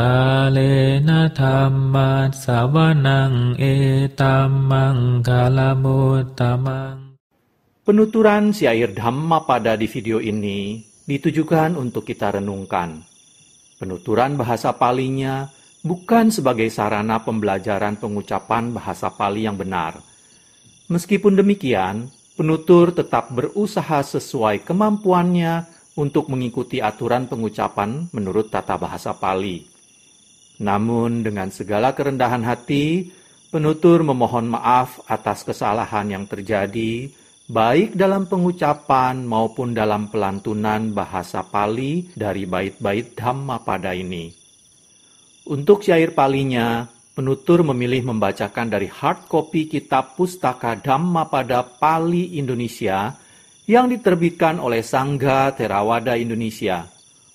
กาเลนะธรรมัสสวนังเอตัมมังคาลมุตตมัง e Penuturan air Dhamma pada di video ini ditujukan untuk kita renungkan. Penuturan bahasa palinya bukan sebagai sarana pembelajaran pengucapan bahasa pali yang benar. Meskipun demikian, penutur tetap berusaha sesuai kemampuannya untuk mengikuti aturan pengucapan menurut tata bahasa Pali. Namun dengan segala kerendahan hati, penutur memohon maaf atas kesalahan yang terjadi, baik dalam pengucapan maupun dalam pelantunan bahasa Pali dari bait-bait Dhamma pada ini. Untuk syair palinya, penutur memilih membacakan dari hard copy kitab pustaka Dhamma pada Pali Indonesia yang diterbitkan oleh Sangga Terawada Indonesia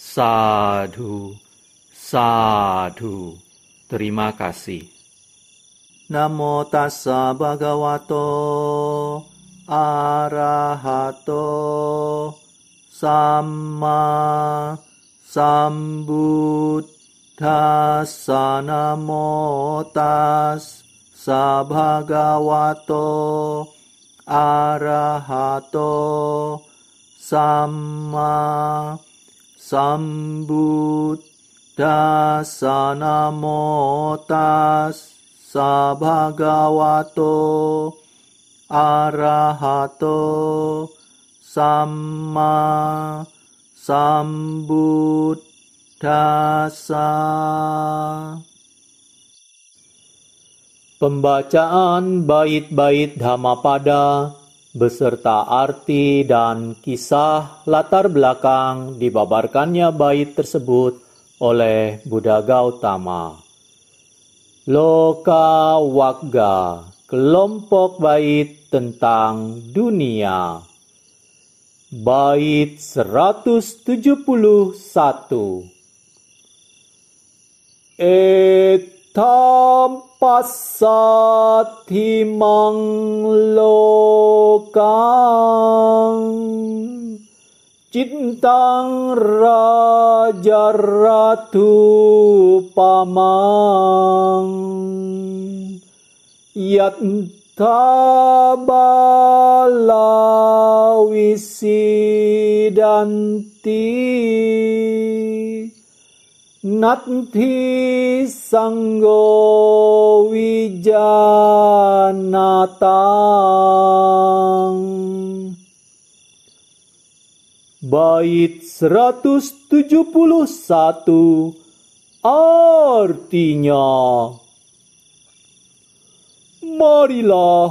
Sadhu, sadhu. Terima kasih. Namo tassa bhagavato arahato Sama sambuddhasa namo tassa bhagavato arahato Sama. Sambut dasana motas sabhagavato arahato sama sambut dasa. Pembacaan bait-bait Dhammapada beserta arti dan kisah latar belakang dibabarkannya bait tersebut oleh Buddha Gautama. Loka Wagga, kelompok bait tentang dunia. Bait 171 Et tampasati manglokang cintang raja ratu pamang yanta balawisi danti Nanti Sanggo Wijanatang Bait 171 artinya Marilah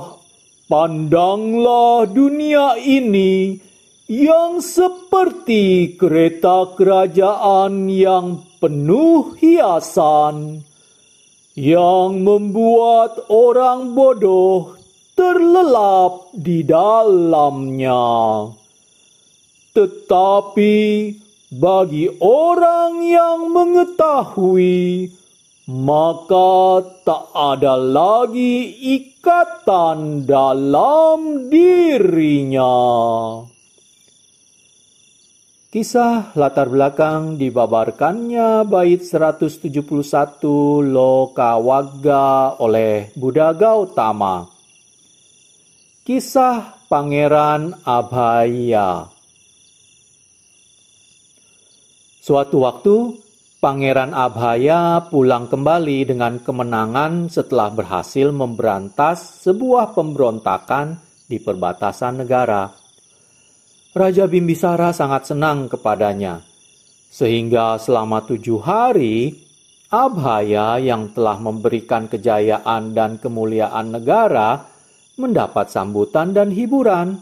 pandanglah dunia ini yang seperti kereta kerajaan yang penuh hiasan, yang membuat orang bodoh terlelap di dalamnya. Tetapi bagi orang yang mengetahui, maka tak ada lagi ikatan dalam dirinya. Kisah latar belakang dibabarkannya bait 171 Lokawaga oleh Buddha Gautama. Kisah Pangeran Abhaya Suatu waktu, Pangeran Abhaya pulang kembali dengan kemenangan setelah berhasil memberantas sebuah pemberontakan di perbatasan negara. Raja Bimbisara sangat senang kepadanya. Sehingga selama tujuh hari, Abhaya yang telah memberikan kejayaan dan kemuliaan negara mendapat sambutan dan hiburan.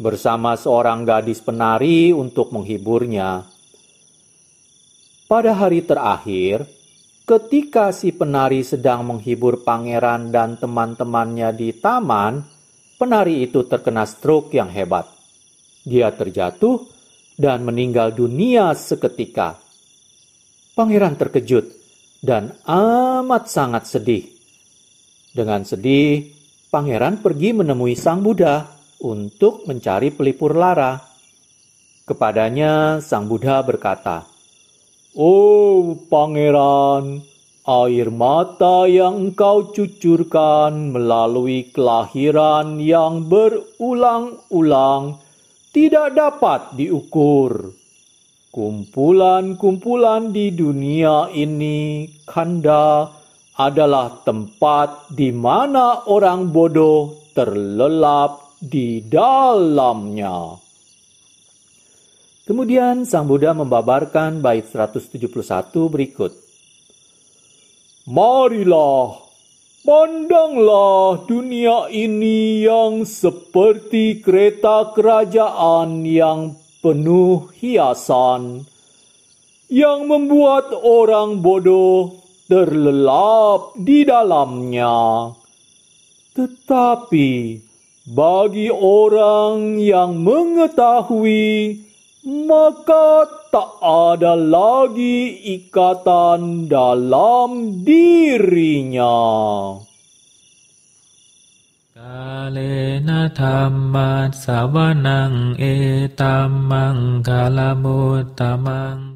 Bersama seorang gadis penari untuk menghiburnya. Pada hari terakhir, ketika si penari sedang menghibur pangeran dan teman-temannya di taman, penari itu terkena stroke yang hebat. Dia terjatuh dan meninggal dunia seketika. Pangeran terkejut dan amat sangat sedih. Dengan sedih, pangeran pergi menemui sang Buddha untuk mencari pelipur lara. Kepadanya, sang Buddha berkata, "Oh, pangeran, air mata yang engkau cucurkan melalui kelahiran yang berulang-ulang tidak dapat diukur. Kumpulan-kumpulan di dunia ini, kanda, adalah tempat di mana orang bodoh terlelap di dalamnya. Kemudian Sang Buddha membabarkan bait 171 berikut. Marilah Pandanglah dunia ini yang seperti kereta kerajaan yang penuh hiasan, yang membuat orang bodoh terlelap di dalamnya. Tetapi bagi orang yang mengetahui, maka tak ada lagi ikatan dalam dirinya. Kalena dhammat sawanang etamang tamang.